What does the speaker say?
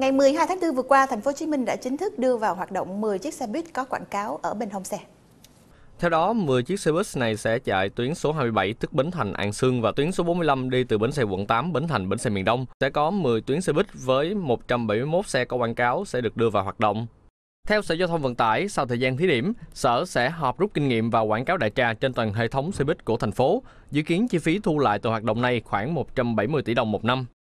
Ngày 12 tháng 4 vừa qua, thành phố Hồ Chí Minh đã chính thức đưa vào hoạt động 10 chiếc xe buýt có quảng cáo ở bên hông xe. Theo đó, 10 chiếc xe buýt này sẽ chạy tuyến số 27 tức Bến Thành An Sương và tuyến số 45 đi từ bến xe quận 8 Bến Thành bến xe miền Đông. Sẽ có 10 tuyến xe buýt với 171 xe có quảng cáo sẽ được đưa vào hoạt động. Theo Sở Giao thông Vận tải, sau thời gian thí điểm, Sở sẽ họp rút kinh nghiệm và quảng cáo đại trà trên toàn hệ thống xe buýt của thành phố. Dự kiến chi phí thu lại từ hoạt động này khoảng 170 tỷ đồng một năm.